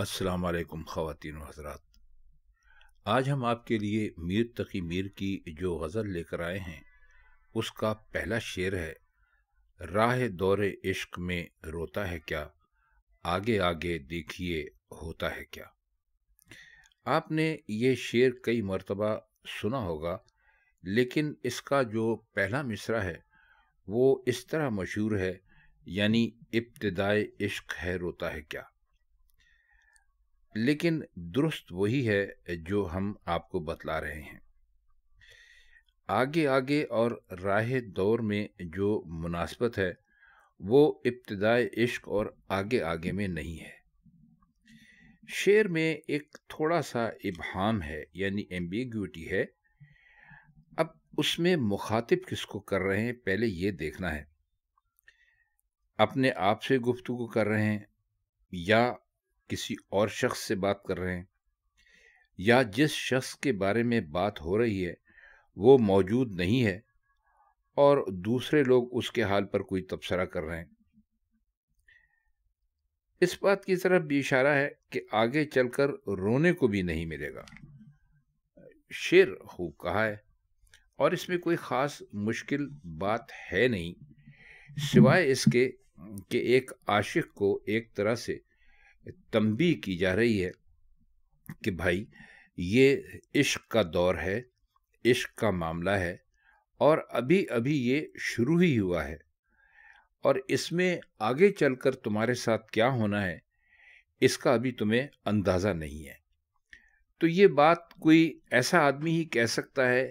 अस्सलाम वालेकुम ख़वातीन हजरात आज हम आपके लिए मीर तकी मीर की जो गज़ल लेकर आए हैं उसका पहला शेर है राह दौर इश्क में रोता है क्या आगे आगे देखिए होता है क्या आपने ये शेर कई मरतबा सुना होगा लेकिन इसका जो पहला मिसरा है वो इस तरह मशहूर है यानी इब्तदाई इश्क है रोता है क्या लेकिन दुरुस्त वही है जो हम आपको बतला रहे हैं आगे आगे और राह दौर में जो मुनासबत है वो इब्तदाई इश्क और आगे आगे में नहीं है शेर में एक थोड़ा सा इबहाम है यानी एम्बिग्यूटी है अब उसमें मुखातिब किसको कर रहे हैं पहले ये देखना है अपने आप से गुफ्तु कर रहे हैं या किसी और शख्स से बात कर रहे हैं या जिस शख्स के बारे में बात हो रही है वो मौजूद नहीं है और दूसरे लोग उसके हाल पर कोई तबसरा कर रहे हैं इस बात की तरफ भी इशारा है कि आगे चलकर रोने को भी नहीं मिलेगा शेर खूब कहा है और इसमें कोई ख़ास मुश्किल बात है नहीं सिवाय इसके कि एक आशिक को एक तरह से तंबी की जा रही है कि भाई ये इश्क का दौर है इश्क का मामला है और अभी अभी ये शुरू ही हुआ है और इसमें आगे चलकर तुम्हारे साथ क्या होना है इसका अभी तुम्हें अंदाज़ा नहीं है तो ये बात कोई ऐसा आदमी ही कह सकता है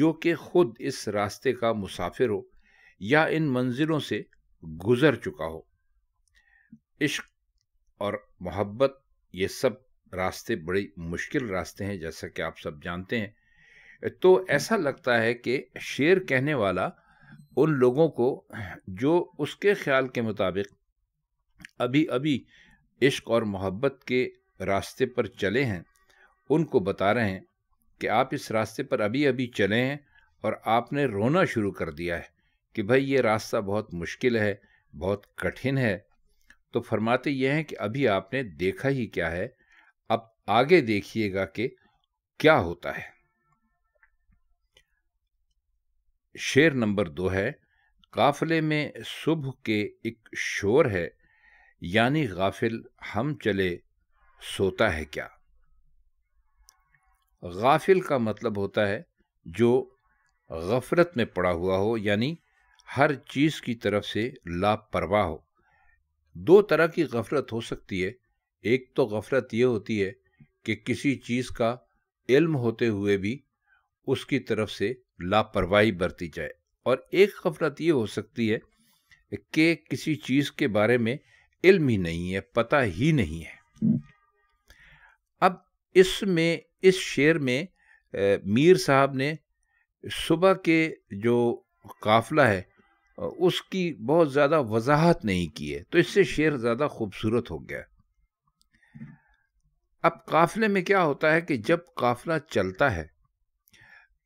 जो कि खुद इस रास्ते का मुसाफिर हो या इन मंजिलों से गुज़र चुका हो इश्क और मोहब्बत ये सब रास्ते बड़े मुश्किल रास्ते हैं जैसा कि आप सब जानते हैं तो ऐसा लगता है कि शेर कहने वाला उन लोगों को जो उसके ख्याल के मुताबिक अभी अभी इश्क और मोहब्बत के रास्ते पर चले हैं उनको बता रहे हैं कि आप इस रास्ते पर अभी अभी चले हैं और आपने रोना शुरू कर दिया है कि भाई ये रास्ता बहुत मुश्किल है बहुत कठिन है तो फरमाते यह हैं कि अभी आपने देखा ही क्या है अब आगे देखिएगा कि क्या होता है शेर नंबर दो है काफले में सुबह के एक शोर है यानी गाफिल हम चले सोता है क्या गाफिल का मतलब होता है जो गफरत में पड़ा हुआ हो यानी हर चीज़ की तरफ से लापरवाह हो दो तरह की गफलत हो सकती है एक तो गफलत ये होती है कि किसी चीज़ का इल्म होते हुए भी उसकी तरफ से लापरवाही बरती जाए और एक गफलत ये हो सकती है कि किसी चीज़ के बारे में इल्म ही नहीं है पता ही नहीं है अब इसमें इस शेर में मीर साहब ने सुबह के जो काफिला है उसकी बहुत ज़्यादा वजाहत नहीं की है तो इससे शेर ज़्यादा खूबसूरत हो गया अब काफ़िले में क्या होता है कि जब काफिला चलता है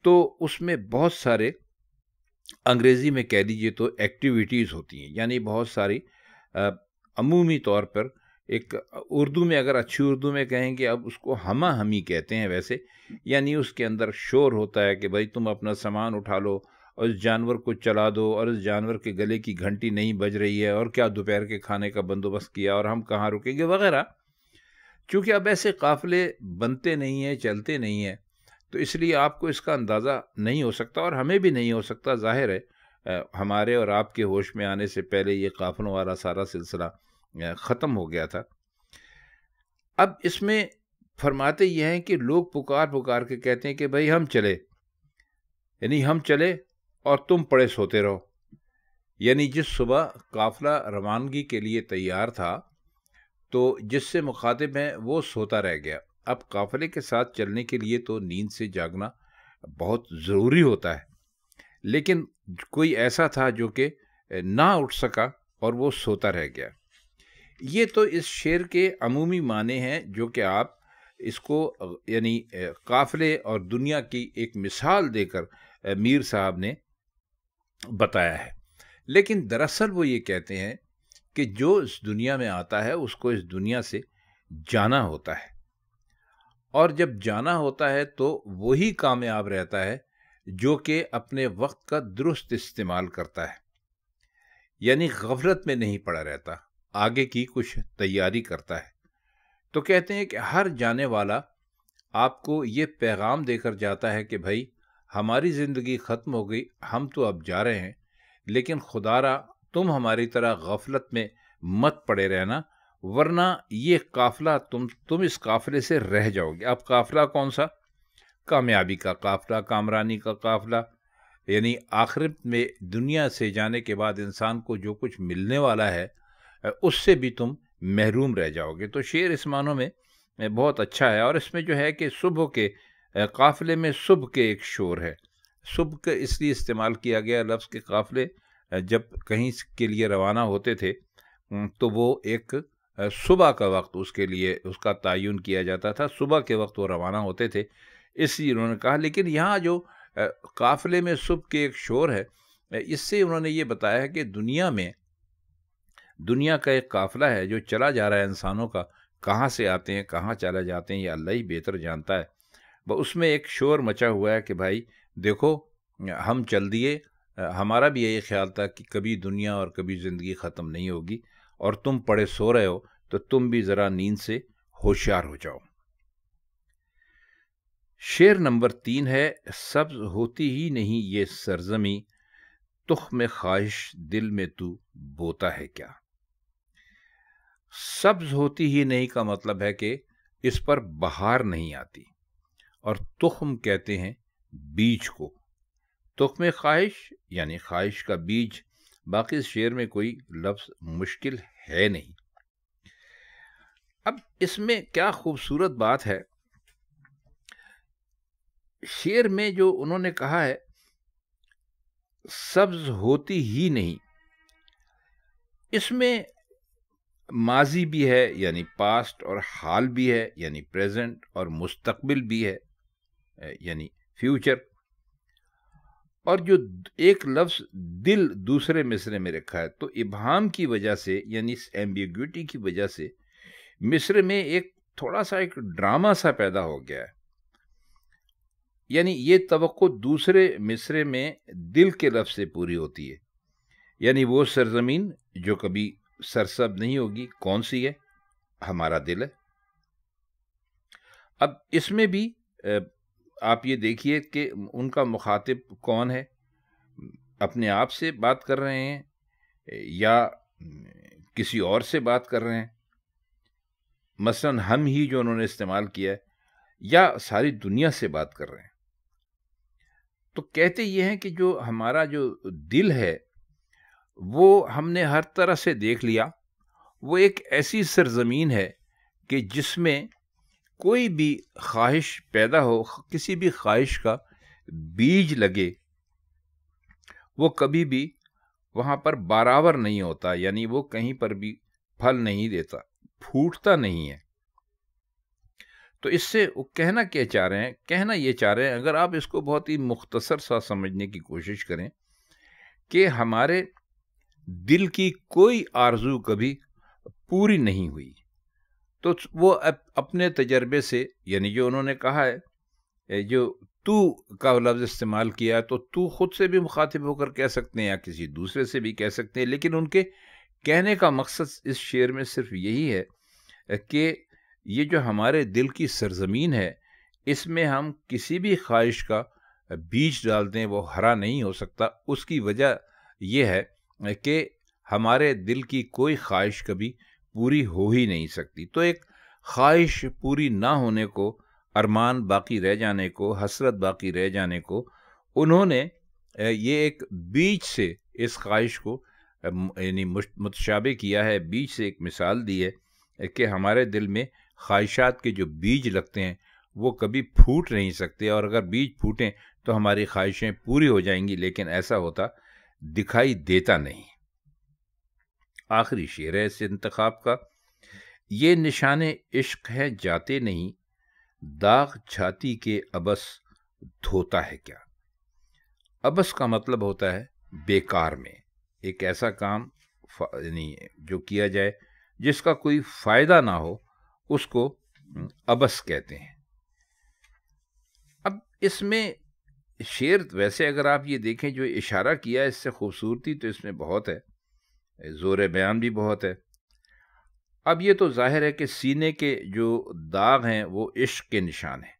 तो उसमें बहुत सारे अंग्रेज़ी में कह दीजिए तो एक्टिविटीज़ होती हैं यानी बहुत सारी अमूमी तौर पर एक उर्दू में अगर अच्छी उर्दू में कहेंगे अब उसको हम हमी कहते हैं वैसे यानी उसके अंदर शोर होता है कि भाई तुम अपना सामान उठा लो और इस जानवर को चला दो और इस जानवर के गले की घंटी नहीं बज रही है और क्या दोपहर के खाने का बंदोबस्त किया और हम कहाँ रुकेंगे वगैरह क्योंकि अब ऐसे काफ़िले बनते नहीं हैं चलते नहीं हैं तो इसलिए आपको इसका अंदाज़ा नहीं हो सकता और हमें भी नहीं हो सकता जाहिर है हमारे और आपके होश में आने से पहले ये काफ़लों वाला सारा सिलसिला ख़त्म हो गया था अब इसमें फरमाते ये हैं कि लोग पुकार पुकार के कहते हैं कि भाई हम चले यानी हम चले और तुम पड़े सोते रहो यानी जिस सुबह काफला रवानगी के लिए तैयार था तो जिससे मुखातिब है वो सोता रह गया अब काफले के साथ चलने के लिए तो नींद से जागना बहुत ज़रूरी होता है लेकिन कोई ऐसा था जो कि ना उठ सका और वो सोता रह गया ये तो इस शेर के अमूमी माने हैं जो कि आप इसको यानी काफले और दुनिया की एक मिसाल देकर मीर साहब ने बताया है लेकिन दरअसल वो ये कहते हैं कि जो इस दुनिया में आता है उसको इस दुनिया से जाना होता है और जब जाना होता है तो वही कामयाब रहता है जो कि अपने वक्त का दुरुस्त इस्तेमाल करता है यानी गफलत में नहीं पड़ा रहता आगे की कुछ तैयारी करता है तो कहते हैं कि हर जाने वाला आपको ये पैगाम देकर जाता है कि भाई हमारी ज़िंदगी ख़त्म हो गई हम तो अब जा रहे हैं लेकिन खुदारा तुम हमारी तरह गफलत में मत पड़े रहना वरना ये काफ़िला तुम तुम इस काफ़िले से रह जाओगे अब काफ़िला कौन सा कामयाबी का काफ़िला कामरानी का काफ़िला यानी आखिर में दुनिया से जाने के बाद इंसान को जो कुछ मिलने वाला है उससे भी तुम महरूम रह जाओगे तो शेर इस मानों में बहुत अच्छा है और इसमें जो है कि सुबह के काफ़िले में सुबह के एक शोर है सुबह का इसलिए इस्तेमाल किया गया लफ्ज़ के काफ़िले जब कहीं के लिए रवाना होते थे तो वो एक सुबह का वक्त उसके लिए उसका तयन किया जाता था सुबह के वक्त वो रवाना होते थे इसलिए उन्होंने कहा लेकिन यहाँ जो काफ़िले में सुबह के एक शोर है इससे उन्होंने ये बताया है कि दुनिया में दुनिया का एक काफ़िला है जो चला जा रहा है इंसानों का कहाँ से आते हैं कहाँ चला जाते हैं ये अल्लाह ही बेहतर जानता है उसमें एक शोर मचा हुआ है कि भाई देखो हम चल दिए हमारा भी यही ख्याल था कि कभी दुनिया और कभी ज़िंदगी ख़त्म नहीं होगी और तुम पड़े सो रहे हो तो तुम भी ज़रा नींद से होशियार हो जाओ शेर नंबर तीन है सब्ज होती ही नहीं ये सरजमी तुख में ख्वाहिश दिल में तू बोता है क्या सब्ज होती ही नहीं का मतलब है कि इस पर बहार नहीं आती और तुख्म कहते हैं बीज को तुख्म ख्वाहिश यानि ख्वाहिश का बीज बाकी शेर में कोई लफ्ज़ मुश्किल है नहीं अब इसमें क्या खूबसूरत बात है शेर में जो उन्होंने कहा है सब्ज होती ही नहीं इसमें माजी भी है यानी पास्ट और हाल भी है यानी प्रेजेंट और मुस्तकबिल भी है यानी फ्यूचर और जो एक लफ्ज़ दिल दूसरे मिसरे में रखा है तो इबहम की वजह से यानी इस एम्बिग्यूटी की वजह से मिसरे में एक थोड़ा सा एक ड्रामा सा पैदा हो गया है यानी ये तो दूसरे मिसरे में दिल के लफ्ज़ से पूरी होती है यानी वो सरजमीन जो कभी सरसब नहीं होगी कौन सी है हमारा दिल है अब इसमें भी आप ये देखिए कि उनका मुखातिब कौन है अपने आप से बात कर रहे हैं या किसी और से बात कर रहे हैं मसलन हम ही जो उन्होंने इस्तेमाल किया है या सारी दुनिया से बात कर रहे हैं तो कहते ये हैं कि जो हमारा जो दिल है वो हमने हर तरह से देख लिया वो एक ऐसी सरजमीन है कि जिसमें कोई भी ख्वाहिश पैदा हो किसी भी ख्वाहिश का बीज लगे वो कभी भी वहाँ पर बराबर नहीं होता यानी वो कहीं पर भी फल नहीं देता फूटता नहीं है तो इससे वो कहना क्या चाह रहे हैं कहना ये चाह रहे हैं अगर आप इसको बहुत ही मुख्तसर सा समझने की कोशिश करें कि हमारे दिल की कोई आरजू कभी पूरी नहीं हुई तो वो अपने तजर्बे से यानी जो उन्होंने कहा है जो तू का लफ्ज़ इस्तेमाल किया तो तू ख़ुद से भी मुखातिब होकर कह सकते हैं या किसी दूसरे से भी कह सकते हैं लेकिन उनके कहने का मकसद इस शेर में सिर्फ यही है कि ये जो हमारे दिल की सरजमीन है इसमें हम किसी भी ख्वाहिश का बीज डाल दें वो हरा नहीं हो सकता उसकी वजह यह है कि हमारे दिल की कोई ख्वाहिश कभी पूरी हो ही नहीं सकती तो एक ख्वाहिश पूरी ना होने को अरमान बाकी रह जाने को हसरत बाकी रह जाने को उन्होंने ये एक बीज से इस ख्वाहिश को यानी मतशाबे किया है बीज से एक मिसाल दी है कि हमारे दिल में ख्वाहिशात के जो बीज लगते हैं वो कभी फूट नहीं सकते और अगर बीज फूटें तो हमारी ख्वाहिशें पूरी हो जाएंगी लेकिन ऐसा होता दिखाई देता नहीं आखिरी शेर है इस इंतखब का ये निशान इश्क है जाते नहीं दाग छाती के अबस धोता है क्या अबस का मतलब होता है बेकार में एक ऐसा काम यानी जो किया जाए जिसका कोई फ़ायदा ना हो उसको अबस कहते हैं अब इसमें शेर वैसे अगर आप ये देखें जो इशारा किया है इससे खूबसूरती तो इसमें बहुत है ज़ोर बयान भी बहुत है अब ये तो जाहिर है कि सीने के जो दाग हैं वो इश्क के निशान हैं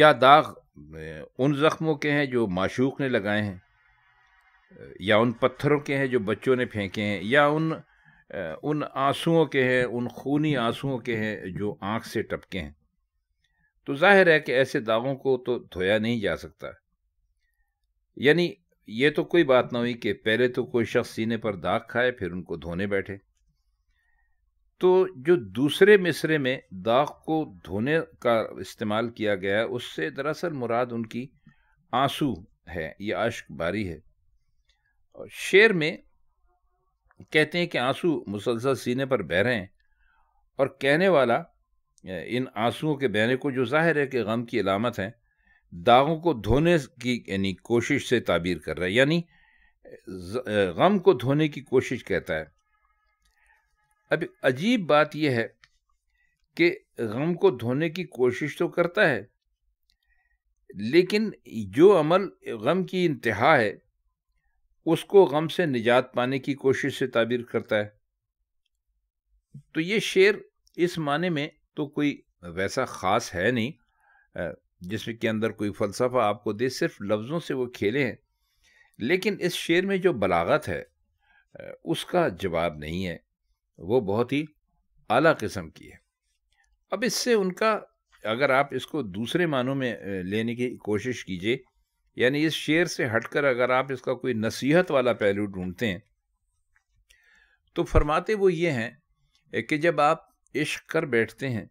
या दाग उन ज़ख्मों के हैं जो माशूक ने लगाए हैं या उन पत्थरों के हैं जो बच्चों ने फेंके हैं या उन उन आंसुओं के हैं उन खूनी आंसुओं के हैं जो आंख से टपके हैं तो जाहिर है कि ऐसे दागों को तो धोया नहीं जा सकता यानी ये तो कोई बात ना हुई कि पहले तो कोई शख्स सीने पर दाग खाए फिर उनको धोने बैठे तो जो दूसरे मिसरे में दाग को धोने का इस्तेमाल किया गया है उससे दरअसल मुराद उनकी आंसू है या अश्क बारी है और शेर में कहते हैं कि आंसू मुसलसल सीने पर बह रहे हैं और कहने वाला इन आंसुओं के बहने को जो जाहिर है कि गम की अलामत हैं दागों को धोने की यानी कोशिश से ताबीर कर रहा है यानी गम को धोने की कोशिश कहता है अब अजीब बात यह है कि गम को धोने की कोशिश तो करता है लेकिन जो अमल गम की इंतहा है उसको गम से निजात पाने की कोशिश से ताबीर करता है तो ये शेर इस माने में तो कोई वैसा ख़ास है नहीं जिसमें के अंदर कोई फ़लसफ़ा आपको दे सिर्फ लफ्ज़ों से वो खेले हैं लेकिन इस शेर में जो बलागत है उसका जवाब नहीं है वो बहुत ही आला किस्म की है अब इससे उनका अगर आप इसको दूसरे मानों में लेने की कोशिश कीजिए यानी इस शेर से हटकर अगर आप इसका कोई नसीहत वाला पहलू ढूंढते हैं तो फरमाते वो ये हैं कि जब आप इश्क कर बैठते हैं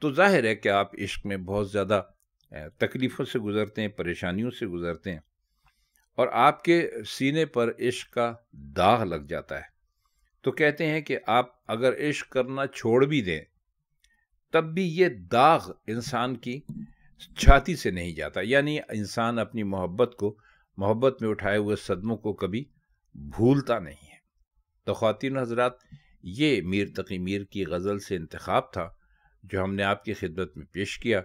तो जाहिर है कि आप इश्क में बहुत ज़्यादा तकलीफ़ों से गुज़रते हैं परेशानियों से गुज़रते हैं और आपके सीने पर इश्क का दाग लग जाता है तो कहते हैं कि आप अगर इश्क करना छोड़ भी दें तब भी ये दाग इंसान की छाती से नहीं जाता यानी इंसान अपनी मोहब्बत को मोहब्बत में उठाए हुए सदमों को कभी भूलता नहीं है तो ख़्वात हजरात ये मीर तकी मीर की गज़ल से इंतखब था जो हमने आपकी खिदमत में पेश किया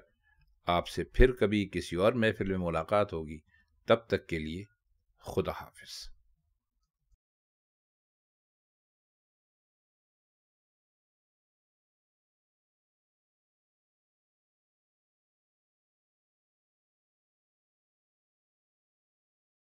आपसे फिर कभी किसी और महफिल में मुलाकात होगी तब तक के लिए खुदा हाफिज़